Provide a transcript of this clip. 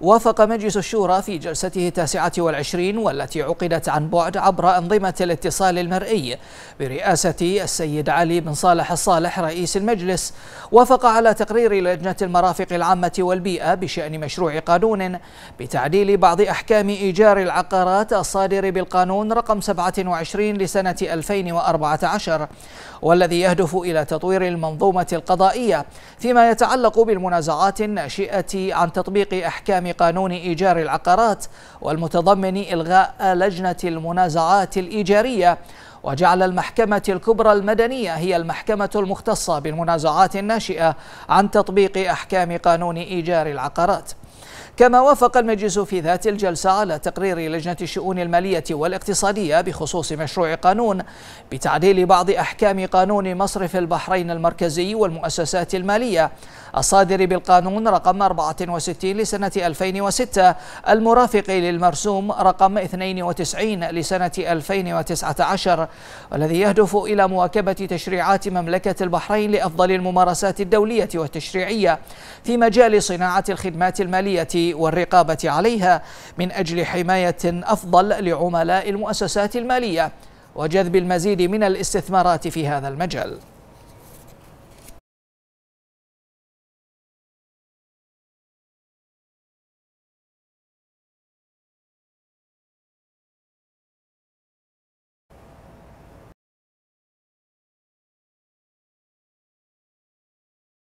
وافق مجلس الشورى في جلسته التاسعة والعشرين والتي عقدت عن بعد عبر أنظمة الاتصال المرئي برئاسة السيد علي بن صالح الصالح رئيس المجلس وافق على تقرير لجنة المرافق العامة والبيئة بشأن مشروع قانون بتعديل بعض أحكام إيجار العقارات الصادر بالقانون رقم 27 لسنة 2014 والذي يهدف إلى تطوير المنظومة القضائية فيما يتعلق بالمنازعات الناشئة عن تطبيق أحكام بأحكام قانون إيجار العقارات والمتضمن إلغاء لجنة المنازعات الإيجارية وجعل المحكمة الكبرى المدنية هي المحكمة المختصة بالمنازعات الناشئة عن تطبيق أحكام قانون إيجار العقارات كما وافق المجلس في ذات الجلسة على تقرير لجنة الشؤون المالية والاقتصادية بخصوص مشروع قانون بتعديل بعض أحكام قانون مصرف البحرين المركزي والمؤسسات المالية الصادر بالقانون رقم 64 لسنة 2006 المرافق للمرسوم رقم 92 لسنة 2019 والذي يهدف إلى مواكبة تشريعات مملكة البحرين لأفضل الممارسات الدولية والتشريعية في مجال صناعة الخدمات المالية والرقابة عليها من أجل حماية أفضل لعملاء المؤسسات المالية وجذب المزيد من الاستثمارات في هذا المجال